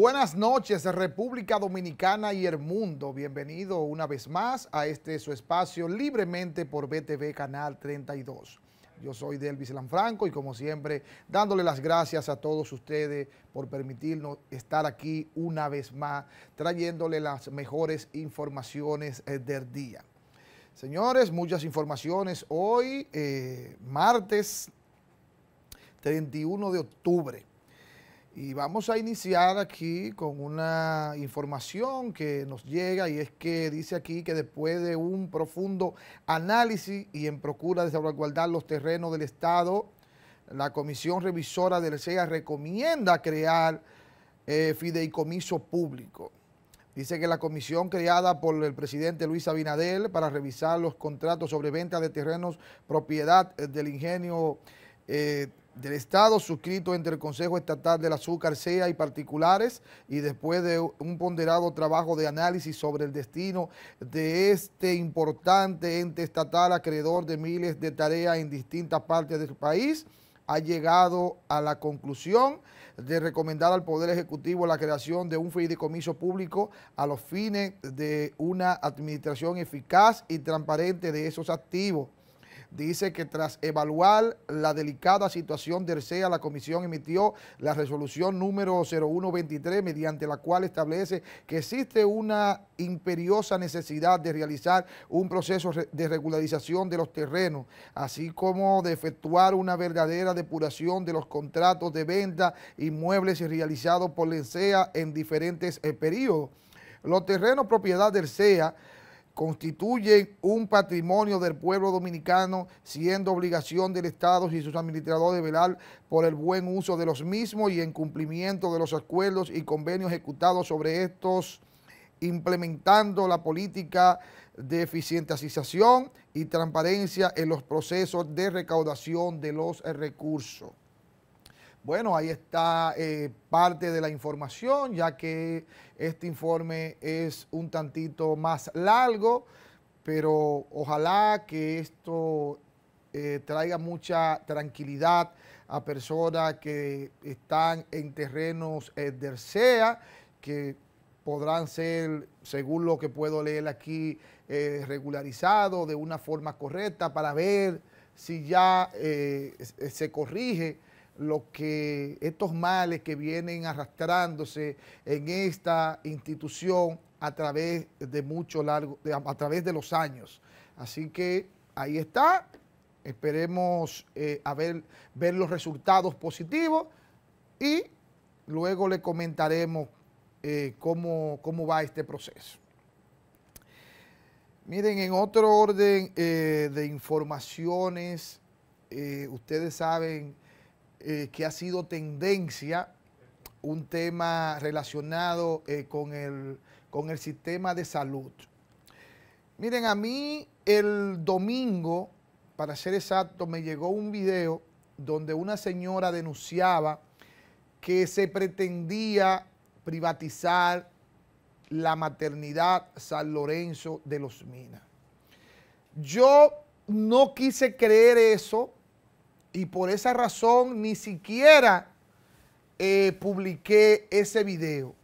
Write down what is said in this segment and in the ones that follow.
buenas noches, República Dominicana y el mundo. Bienvenido una vez más a este su espacio libremente por BTV Canal 32. Yo soy Delvis Lanfranco y como siempre dándole las gracias a todos ustedes por permitirnos estar aquí una vez más trayéndole las mejores informaciones eh, del día. Señores, muchas informaciones hoy, eh, martes 31 de octubre. Y vamos a iniciar aquí con una información que nos llega y es que dice aquí que después de un profundo análisis y en procura de salvaguardar los terrenos del Estado, la Comisión Revisora del SEA recomienda crear eh, fideicomiso público. Dice que la comisión creada por el presidente Luis Abinadel para revisar los contratos sobre venta de terrenos propiedad eh, del ingenio eh, del Estado suscrito entre el Consejo Estatal del Azúcar, CEA y particulares y después de un ponderado trabajo de análisis sobre el destino de este importante ente estatal acreedor de miles de tareas en distintas partes del país, ha llegado a la conclusión de recomendar al Poder Ejecutivo la creación de un fideicomiso público a los fines de una administración eficaz y transparente de esos activos dice que tras evaluar la delicada situación de Ercea, la comisión emitió la resolución número 0123, mediante la cual establece que existe una imperiosa necesidad de realizar un proceso de regularización de los terrenos, así como de efectuar una verdadera depuración de los contratos de venta inmuebles realizados por el ERCEA en diferentes eh, periodos. Los terrenos propiedad del CEA constituyen un patrimonio del pueblo dominicano, siendo obligación del Estado y sus administradores velar por el buen uso de los mismos y en cumplimiento de los acuerdos y convenios ejecutados sobre estos, implementando la política de eficientización y transparencia en los procesos de recaudación de los recursos. Bueno, ahí está eh, parte de la información, ya que este informe es un tantito más largo, pero ojalá que esto eh, traiga mucha tranquilidad a personas que están en terrenos eh, de del que podrán ser, según lo que puedo leer aquí, regularizados de una forma correcta para ver si ya se corrige lo que estos males que vienen arrastrándose en esta institución a través de mucho largo, a, través de los años. Así que ahí está. Esperemos eh, ver, ver los resultados positivos y luego le comentaremos eh, cómo, va este proceso. Miren, en otro orden eh, de informaciones, ustedes saben eh, que ha sido tendencia, un tema relacionado eh, con, el, con el sistema de salud. Miren, a mí el domingo, para ser exacto, me llegó un video donde una señora denunciaba que se pretendía privatizar la maternidad San Lorenzo de los Minas. Yo no quise creer eso y por esa razón ni siquiera eh, publiqué ese video.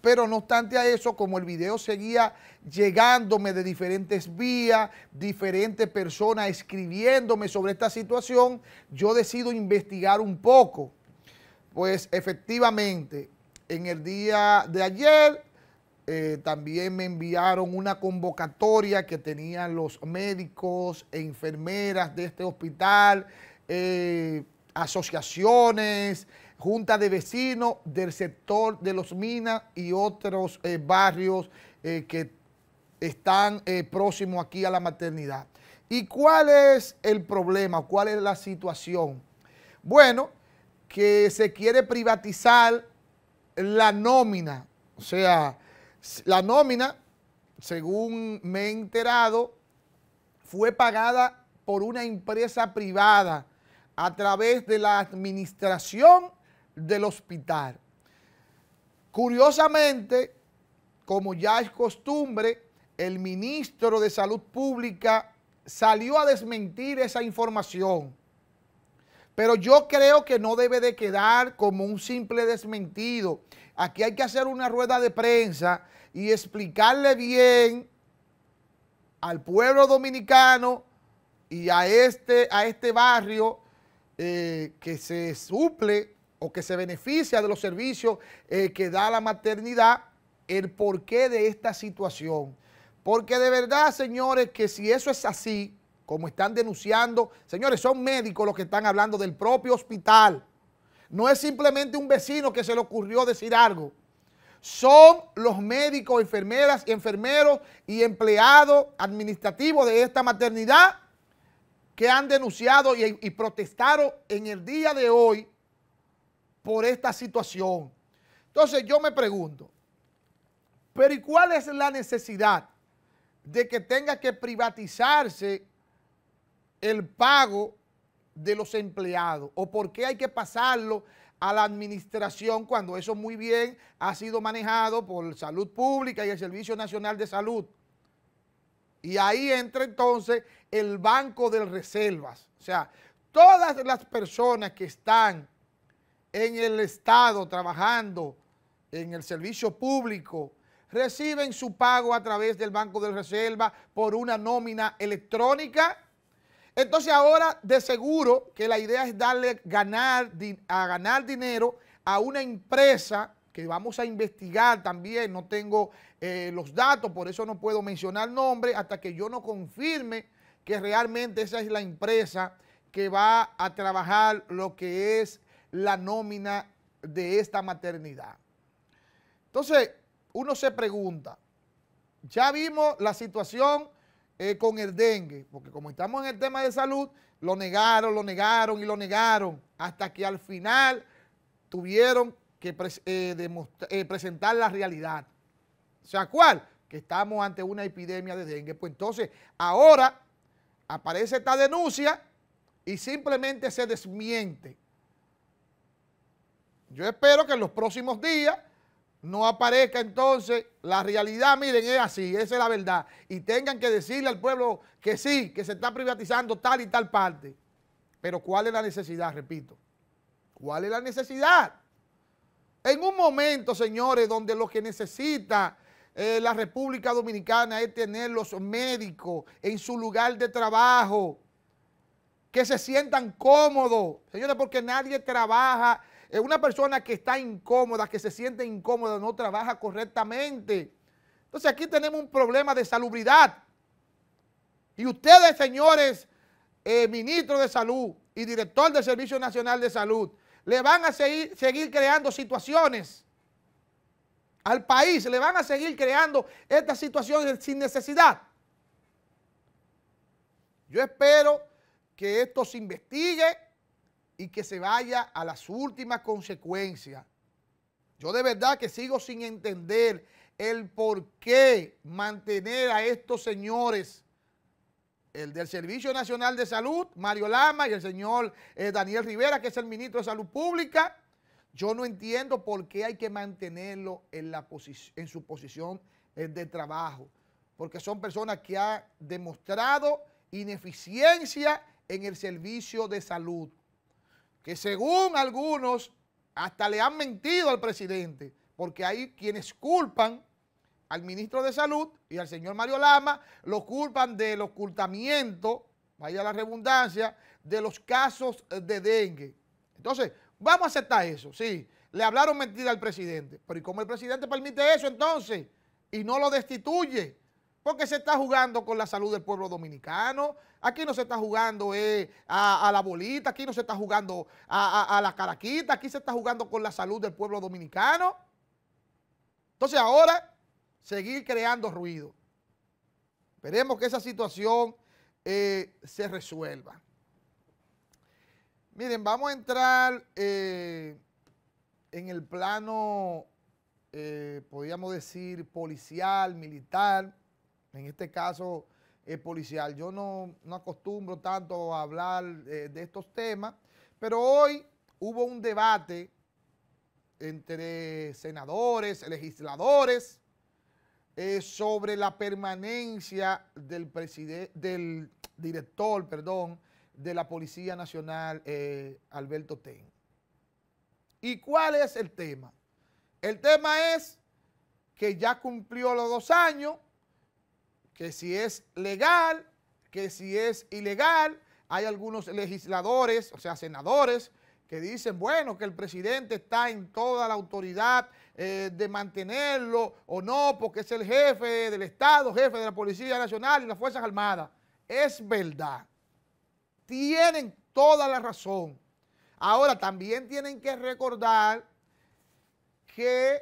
Pero no obstante a eso, como el video seguía llegándome de diferentes vías, diferentes personas escribiéndome sobre esta situación, yo decido investigar un poco. Pues efectivamente, en el día de ayer eh, también me enviaron una convocatoria que tenían los médicos e enfermeras de este hospital, eh, asociaciones, junta de vecinos del sector de los minas y otros eh, barrios eh, que están próximos aquí a la maternidad. ¿Y cuál es el problema? ¿Cuál es la situación? Bueno, que se quiere privatizar la nómina. O sea, la nómina, según me he enterado, fue pagada por una empresa privada a través de la administración del hospital. Curiosamente, como ya es costumbre, el ministro de Salud Pública salió a desmentir esa información. Pero yo creo que no debe de quedar como un simple desmentido. Aquí hay que hacer una rueda de prensa y explicarle bien al pueblo dominicano y a este, a este barrio eh, que se suple o que se beneficia de los servicios eh, que da la maternidad, el porqué de esta situación. Porque de verdad, señores, que si eso es así, como están denunciando, señores, son médicos los que están hablando del propio hospital. No es simplemente un vecino que se le ocurrió decir algo. Son los médicos, enfermeras, enfermeros y empleados administrativos de esta maternidad que han denunciado y, protestaron en el día de hoy por esta situación. Entonces yo me pregunto, pero cuál es la necesidad de que tenga que privatizarse el pago de los empleados? ¿O por qué hay que pasarlo a la administración cuando eso muy bien ha sido manejado por Salud Pública y el Servicio Nacional de Salud? Y ahí entra entonces el Banco de Reservas. O sea, todas las personas que están en el Estado trabajando en el servicio público reciben su pago a través del Banco de Reservas por una nómina electrónica. Entonces ahora de seguro que la idea es darle ganar, a ganar dinero a una empresa que vamos a investigar también, no tengo eh, los datos, por eso no puedo mencionar nombre hasta que yo no confirme que realmente esa es la empresa que va a trabajar lo que es la nómina de esta maternidad. Entonces, uno se pregunta, ya vimos la situación eh, con el dengue, porque como estamos en el tema de salud, lo negaron, lo negaron y lo negaron, hasta que al final tuvieron que eh, eh, presentar la realidad. O sea, ¿cuál? Que estamos ante una epidemia de dengue. Pues entonces, ahora aparece esta denuncia y simplemente se desmiente. Yo espero que en los próximos días no aparezca entonces la realidad, miren, es así, esa es la verdad. Y tengan que decirle al pueblo que sí, que se está privatizando tal y tal parte. Pero ¿cuál es la necesidad? Repito, ¿cuál es la necesidad? En un momento, señores, donde lo que necesita eh, la República Dominicana es tener los médicos en su lugar de trabajo, que se sientan cómodos, señores, porque nadie trabaja. Eh, una persona que está incómoda, que se siente incómoda, no trabaja correctamente. Entonces aquí tenemos un problema de salubridad. Y ustedes, señores, eh, ministros de salud y director del Servicio Nacional de Salud, le van a seguir, seguir creando situaciones al país, le van a seguir creando esta situación sin necesidad. Yo espero que esto se investigue y que se vaya a las últimas consecuencias. Yo de verdad que sigo sin entender el por qué mantener a estos señores, el del Servicio Nacional de Salud, Mario Lama, y el señor eh, Daniel Rivera, que es el ministro de Salud Pública, yo no entiendo por qué hay que mantenerlo en, la en su posición eh, de trabajo, porque son personas que han demostrado ineficiencia en el servicio de salud, que según algunos hasta le han mentido al presidente, porque hay quienes culpan al ministro de Salud y al señor Mario Lama, lo culpan del ocultamiento, vaya la redundancia, de los casos eh, de dengue. Entonces, Vamos a aceptar eso, sí. Le hablaron mentira al presidente. Pero ¿y cómo el presidente permite eso entonces? Y no lo destituye. Porque se está jugando con la salud del pueblo dominicano. Aquí no se está jugando eh, a, la bolita, aquí no se está jugando a, la caraquita, aquí se está jugando con la salud del pueblo dominicano. Entonces ahora, seguir creando ruido. Esperemos que esa situación eh, se resuelva. Miren, vamos a entrar eh, en el plano, eh, podríamos decir, policial, militar. En este caso, eh, policial. Yo no, acostumbro tanto a hablar de estos temas, pero hoy hubo un debate entre senadores, legisladores, sobre la permanencia del, del director, perdón, de la Policía Nacional, eh, Alberto Ten. ¿Y cuál es el tema? El tema es que ya cumplió los dos años, que si es legal, que si es ilegal, hay algunos legisladores, o sea, senadores, que dicen, bueno, que el presidente está en toda la autoridad eh, de mantenerlo o no, porque es el jefe del Estado, jefe de la Policía Nacional y las Fuerzas Armadas. Es verdad tienen toda la razón. Ahora, también tienen que recordar que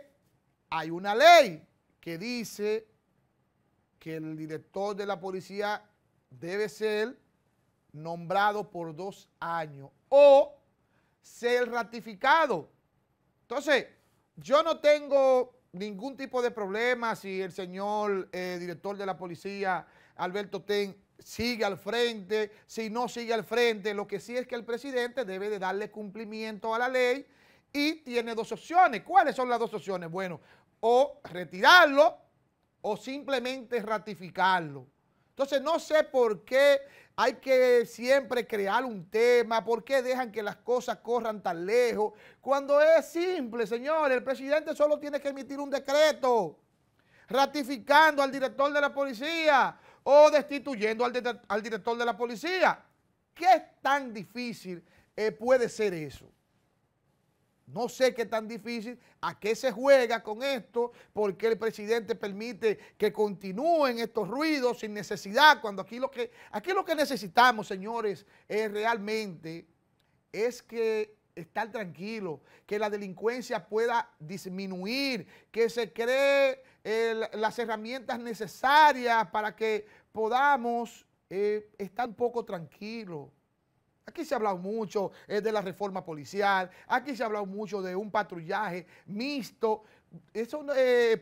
hay una ley que dice que el director de la policía debe ser nombrado por dos años o ser ratificado. Entonces, yo no tengo ningún tipo de problema si el señor eh, director de la policía, Alberto Ten, sigue al frente, si no sigue al frente. Lo que sí es que el presidente debe de darle cumplimiento a la ley y tiene dos opciones. ¿Cuáles son las dos opciones? Bueno, o retirarlo o simplemente ratificarlo. Entonces no sé por qué hay que siempre crear un tema, por qué dejan que las cosas corran tan lejos, cuando es simple, señores, el presidente solo tiene que emitir un decreto ratificando al director de la policía o destituyendo al, director de la policía. ¿Qué tan difícil eh, puede ser eso? No sé qué tan difícil, a qué se juega con esto, porque el presidente permite que continúen estos ruidos sin necesidad, cuando aquí lo que, aquí lo que necesitamos, señores, es eh, realmente es que estar tranquilo, que la delincuencia pueda disminuir, que se cree eh, las herramientas necesarias para que podamos eh, estar un poco tranquilos. Aquí se ha hablado mucho eh, de la reforma policial, aquí se ha hablado mucho de un patrullaje mixto, eso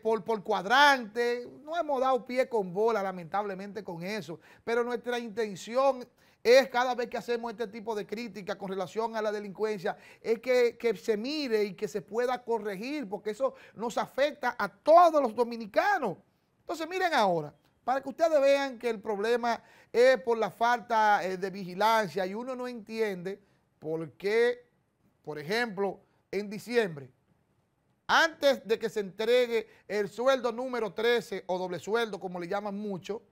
por, por cuadrante, no hemos dado pie con bola lamentablemente con eso, pero nuestra intención es cada vez que hacemos este tipo de crítica con relación a la delincuencia, es que, se mire y que se pueda corregir, porque eso nos afecta a todos los dominicanos. Entonces, miren ahora, para que ustedes vean que el problema es por la falta eh, de vigilancia y uno no entiende por qué, por ejemplo, en diciembre, antes de que se entregue el sueldo número 13 o doble sueldo, como le llaman mucho,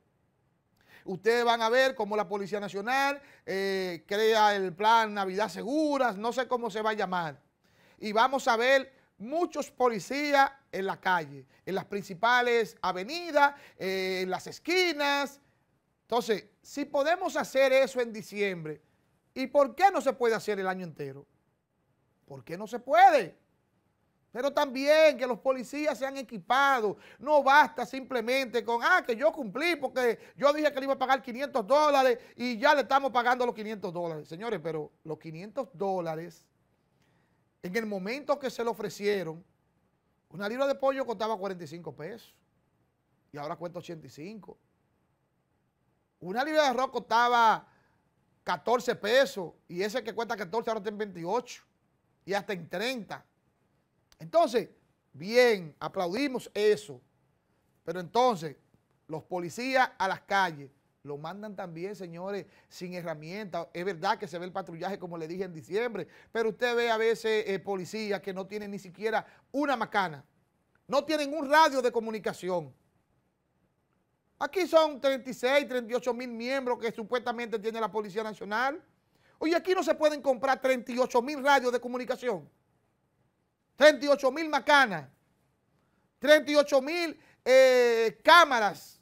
Ustedes van a ver cómo la Policía Nacional eh, crea el plan Navidad Seguras, no sé cómo se va a llamar. Y vamos a ver muchos policías en la calle, en las principales avenidas, eh, en las esquinas. Entonces, si podemos hacer eso en diciembre, ¿y por qué no se puede hacer el año entero? ¿Por qué no se puede? pero también que los policías se han equipado. No basta simplemente con, ah, que yo cumplí porque yo dije que le iba a pagar 500 dólares y ya le estamos pagando los 500 dólares. Señores, pero los 500 dólares, en el momento que se le ofrecieron, una libra de pollo costaba 45 pesos y ahora cuesta 85. Una libra de arroz costaba 14 pesos y ese que cuesta 14 ahora está en 28 y hasta en 30. Entonces, bien, aplaudimos eso. Pero entonces, los policías a las calles lo mandan también, señores, sin herramientas. Es verdad que se ve el patrullaje, como le dije en diciembre, pero usted ve a veces eh, policías que no tienen ni siquiera una macana. No tienen un radio de comunicación. Aquí son 36, 38 mil miembros que supuestamente tiene la Policía Nacional. Oye, aquí no se pueden comprar 38 mil radios de comunicación. 38 mil macanas, 38 mil eh, cámaras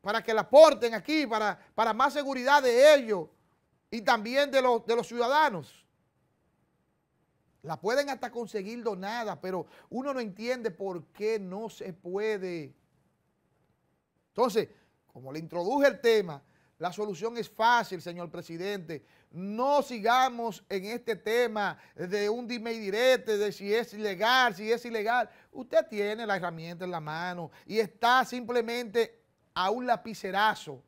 para que la porten aquí, para, para más seguridad de ellos y también de los, de los ciudadanos. La pueden hasta conseguir donada, pero uno no entiende por qué no se puede. Entonces, como le introduje el tema, la solución es fácil, señor presidente. No sigamos en este tema de un dime y direte, de si es ilegal, si es ilegal. Usted tiene la herramienta en la mano y está simplemente a un lapicerazo.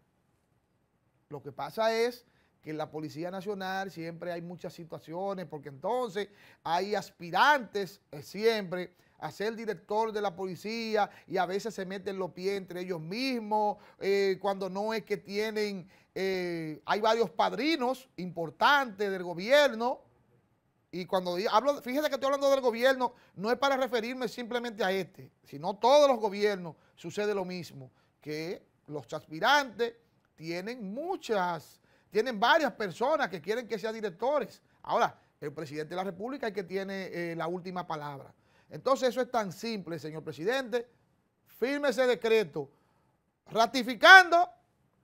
Lo que pasa es que en la Policía Nacional siempre hay muchas situaciones, porque entonces hay aspirantes eh, siempre a ser director de la policía y a veces se meten los pies entre ellos mismos, eh, cuando no es que tienen, eh, hay varios padrinos importantes del gobierno. Y cuando hablo, fíjate que estoy hablando del gobierno, no es para referirme simplemente a este, sino todos los gobiernos sucede lo mismo, que los aspirantes tienen muchas, tienen varias personas que quieren que sean directores. Ahora, el presidente de la República es el que tiene eh, la última palabra. Entonces eso es tan simple, señor presidente. Firme ese decreto ratificando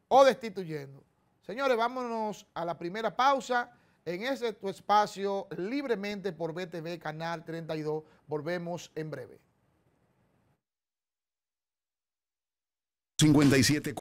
o destituyendo. Señores, vámonos a la primera pausa. En ese tu espacio libremente por BTV Canal 32. Volvemos en breve. 57